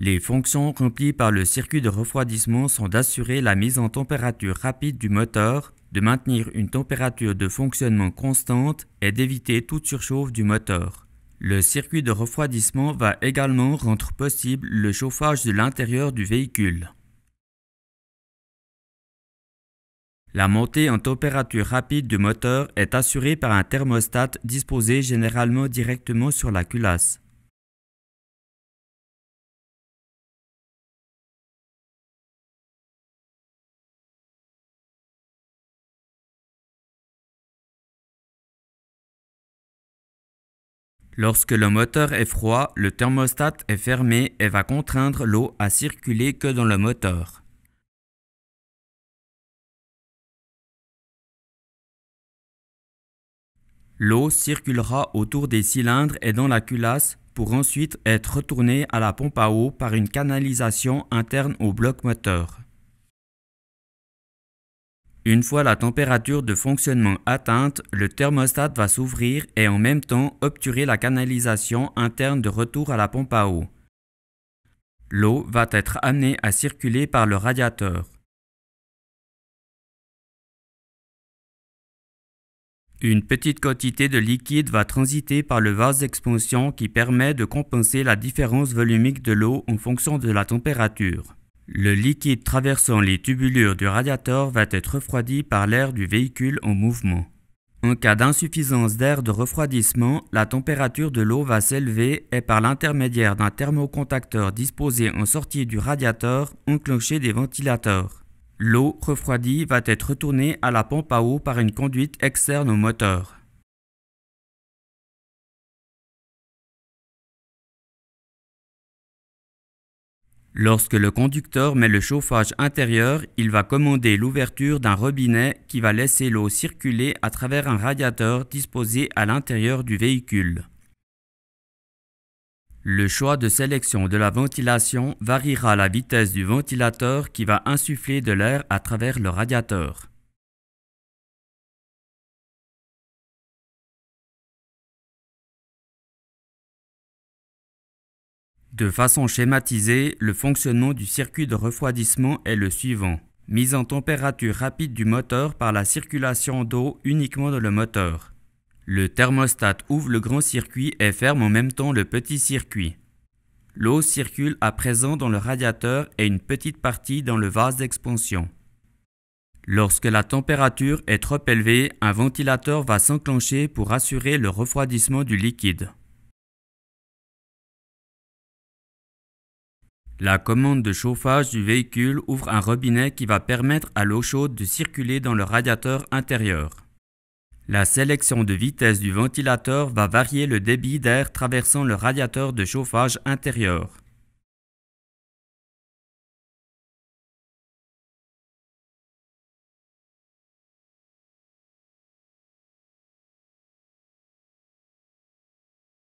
Les fonctions remplies par le circuit de refroidissement sont d'assurer la mise en température rapide du moteur, de maintenir une température de fonctionnement constante et d'éviter toute surchauffe du moteur. Le circuit de refroidissement va également rendre possible le chauffage de l'intérieur du véhicule. La montée en température rapide du moteur est assurée par un thermostat disposé généralement directement sur la culasse. Lorsque le moteur est froid, le thermostat est fermé et va contraindre l'eau à circuler que dans le moteur. L'eau circulera autour des cylindres et dans la culasse pour ensuite être retournée à la pompe à eau par une canalisation interne au bloc moteur. Une fois la température de fonctionnement atteinte, le thermostat va s'ouvrir et en même temps obturer la canalisation interne de retour à la pompe à eau. L'eau va être amenée à circuler par le radiateur. Une petite quantité de liquide va transiter par le vase d'expansion qui permet de compenser la différence volumique de l'eau en fonction de la température. Le liquide traversant les tubulures du radiateur va être refroidi par l'air du véhicule en mouvement. En cas d'insuffisance d'air de refroidissement, la température de l'eau va s'élever et par l'intermédiaire d'un thermocontacteur disposé en sortie du radiateur, enclencher des ventilateurs. L'eau refroidie va être retournée à la pompe à eau par une conduite externe au moteur. Lorsque le conducteur met le chauffage intérieur, il va commander l'ouverture d'un robinet qui va laisser l'eau circuler à travers un radiateur disposé à l'intérieur du véhicule. Le choix de sélection de la ventilation variera la vitesse du ventilateur qui va insuffler de l'air à travers le radiateur. De façon schématisée, le fonctionnement du circuit de refroidissement est le suivant. Mise en température rapide du moteur par la circulation d'eau uniquement dans le moteur. Le thermostat ouvre le grand circuit et ferme en même temps le petit circuit. L'eau circule à présent dans le radiateur et une petite partie dans le vase d'expansion. Lorsque la température est trop élevée, un ventilateur va s'enclencher pour assurer le refroidissement du liquide. La commande de chauffage du véhicule ouvre un robinet qui va permettre à l'eau chaude de circuler dans le radiateur intérieur. La sélection de vitesse du ventilateur va varier le débit d'air traversant le radiateur de chauffage intérieur.